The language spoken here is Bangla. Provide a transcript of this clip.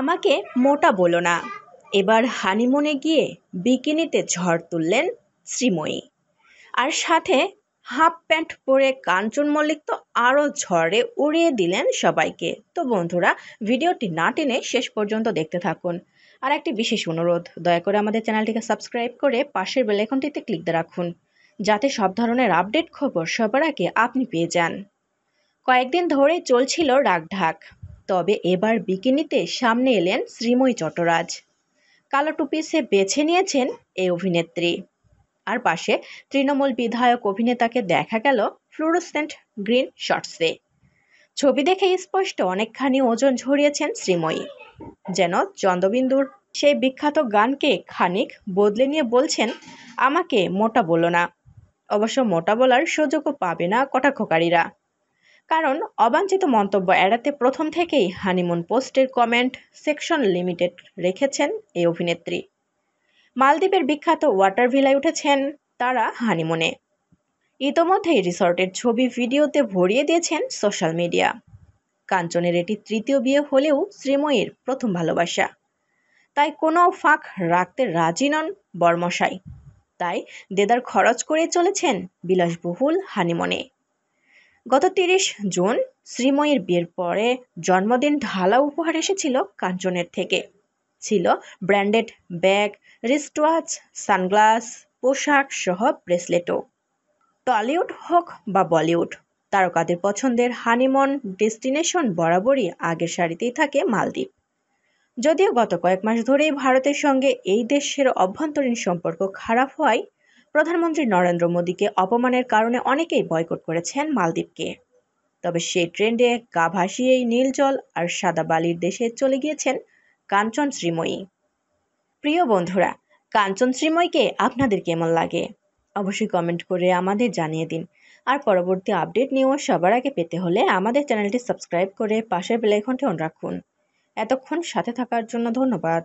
আমাকে মোটা বলো না এবার হানিমুনে গিয়ে বিকিনিতে ঝড় তুললেন শ্রীময়ী আর সাথে হাফ প্যান্ট পরে কাঞ্চন মল্লিক তো আরও ঝড়ে উড়িয়ে দিলেন সবাইকে তো বন্ধুরা ভিডিওটি না টেনে শেষ পর্যন্ত দেখতে থাকুন আর একটি বিশেষ অনুরোধ দয়া করে আমাদের চ্যানেলটিকে সাবস্ক্রাইব করে পাশের বেলাইকনটিতে ক্লিক দিয়ে রাখুন যাতে সব ধরনের আপডেট খবর সবার আগে আপনি পেয়ে যান কয়েকদিন ধরেই চলছিল রাগঢাক তবে এবার বিকিনিতে সামনে এলেন শ্রীময়ী চট্টরাজ কালো টুপি সে বেছে নিয়েছেন এই অভিনেত্রী আর পাশে তৃণমূল বিধায়ক অভিনেতাকে দেখা গেল ফ্লুরোসেন্ট গ্রিন শর্টসে ছবি দেখে স্পষ্ট অনেকখানি ওজন ঝরিয়েছেন শ্রীময়ী যেন চন্দ্রবিন্দুর সেই বিখ্যাত গানকে খানিক বদলে নিয়ে বলছেন আমাকে মোটা বলো না অবশ্য মোটা বলার সুযোগও পাবে না কটাক্ষকারীরা কারণ অবাঞ্ছিত মন্তব্য এড়াতে প্রথম থেকেই হানিমুন পোস্টের কমেন্ট সেকশন লিমিটেড রেখেছেন এই অভিনেত্রী মালদ্বীপের বিখ্যাত ওয়াটার ভিলায় উঠেছেন তারা হানিমুনে ইতোমধ্যেই রিসর্টের ছবি ভিডিওতে ভরিয়ে দিয়েছেন সোশ্যাল মিডিয়া কাঞ্চনের এটি তৃতীয় বিয়ে হলেও শ্রীময়ীর প্রথম ভালোবাসা তাই কোনো ফাঁক রাখতে রাজি নন বর্মশাই তাই দেদার খরচ করে চলেছেন বিলাসবহুল হানিমনে গত তিরিশ জুন শ্রীময়ীর বিয়ের পরে জন্মদিন ঢালা উপহার এসেছিল কাঞ্চনের থেকে ছিল ব্র্যান্ডেড ব্যাগ রিস্টওয়াচ সানগ্লাস পোশাক সহ ব্রেসলেটও টলিউড হোক বা বলিউড তারকাদের পছন্দের হানিমন ডেস্টিনেশন বরাবরই আগের সারিতেই থাকে মালদ্বীপ যদিও গত কয়েক মাস ধরেই ভারতের সঙ্গে এই দেশের অভ্যন্তরীণ সম্পর্ক খারাপ হওয়ায় প্রধানমন্ত্রী নরেন্দ্র মোদীকে অপমানের কারণে অনেকেই বয়কট করেছেন মালদ্বীপকে তবে সেই ট্রেন্ডে গা ভাসিয়েই নীল জল আর সাদা বালির দেশে চলে গিয়েছেন কাঞ্চন শ্রীময়ী প্রিয় বন্ধুরা কাঞ্চন শ্রীময়ীকে আপনাদের কেমন লাগে অবশ্যই কমেন্ট করে আমাদের জানিয়ে দিন আর পরবর্তী আপডেট নিয়েও সবার আগে পেতে হলে আমাদের চ্যানেলটি সাবস্ক্রাইব করে পাশের বেলাইকনটি অন রাখুন এতক্ষণ সাথে থাকার জন্য ধন্যবাদ